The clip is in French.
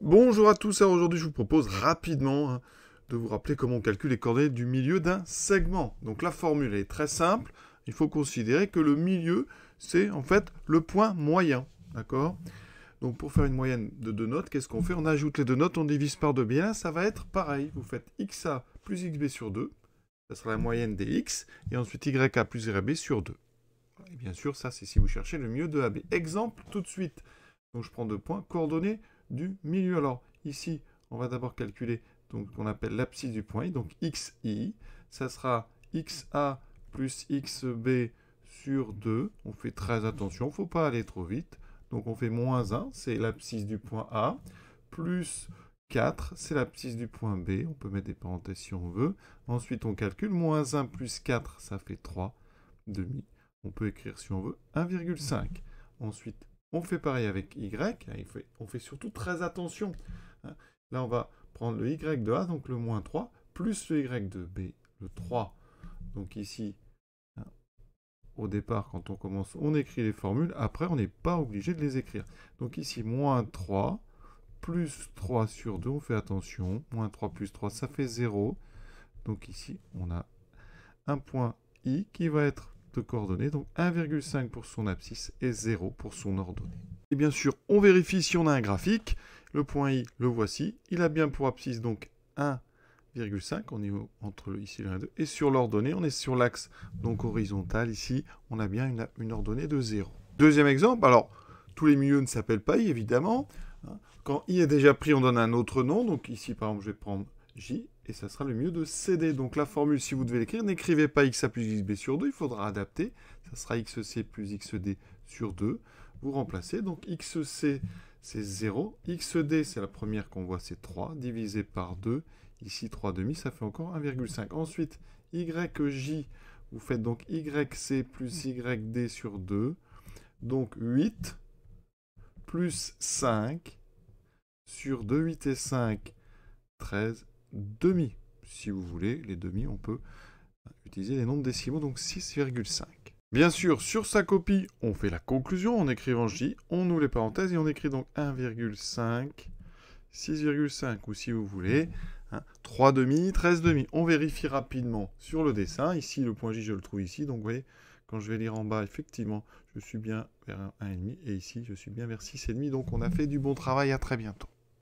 Bonjour à tous, alors aujourd'hui je vous propose rapidement hein, de vous rappeler comment on calcule les coordonnées du milieu d'un segment. Donc la formule est très simple, il faut considérer que le milieu c'est en fait le point moyen, d'accord Donc pour faire une moyenne de deux notes, qu'est-ce qu'on fait On ajoute les deux notes, on divise par deux, bien ça va être pareil, vous faites xa plus xb sur 2, ça sera la moyenne des x, et ensuite ya plus yB sur 2. Et bien sûr ça c'est si vous cherchez le milieu de AB. Exemple tout de suite, donc je prends deux points, coordonnées du milieu. Alors ici, on va d'abord calculer donc qu'on appelle l'abscisse du point I, donc xi, ça sera xa plus xb sur 2. On fait très attention, il ne faut pas aller trop vite. Donc on fait moins 1, c'est l'abscisse du point A, plus 4, c'est l'abscisse du point B. On peut mettre des parenthèses si on veut. Ensuite, on calcule. Moins 1 plus 4, ça fait 3 demi. On peut écrire si on veut 1,5. Ensuite, on fait pareil avec y, hein, on fait surtout très attention. Hein. Là, on va prendre le y de a, donc le moins 3, plus le y de b, le 3. Donc ici, hein, au départ, quand on commence, on écrit les formules. Après, on n'est pas obligé de les écrire. Donc ici, moins 3, plus 3 sur 2, on fait attention. Moins 3 plus 3, ça fait 0. Donc ici, on a un point i qui va être coordonnées, donc 1,5 pour son abscisse et 0 pour son ordonnée. Et bien sûr, on vérifie si on a un graphique. Le point I, le voici. Il a bien pour abscisse donc 1,5. On est entre le, ici et Et sur l'ordonnée, on est sur l'axe donc horizontal. Ici, on a bien une, une, ordonnée de 0. Deuxième exemple. Alors, tous les milieux ne s'appellent pas I, évidemment. Hein. Quand I est déjà pris, on donne un autre nom. Donc ici, par exemple, je vais prendre J et ça sera le mieux de CD. Donc la formule, si vous devez l'écrire, n'écrivez pas xa plus xb sur 2, il faudra adapter. Ça sera xc plus xd sur 2. Vous remplacez, donc xc c'est 0, xd c'est la première qu'on voit, c'est 3, divisé par 2, ici 3 demi, ça fait encore 1,5. Ensuite, yj, vous faites donc yc plus yd sur 2, donc 8 plus 5 sur 2, 8 et 5, 13 demi. Si vous voulez, les demi, on peut utiliser les nombres décimaux, donc 6,5. Bien sûr, sur sa copie, on fait la conclusion en écrivant J, on ouvre les parenthèses et on écrit donc 1,5, 6,5 ou si vous voulez, 3 hein, demi, 13 demi. On vérifie rapidement sur le dessin. Ici, le point J, je le trouve ici. Donc, vous voyez, quand je vais lire en bas, effectivement, je suis bien vers 1,5 et ici, je suis bien vers 6,5. Donc, on a fait du bon travail. À très bientôt.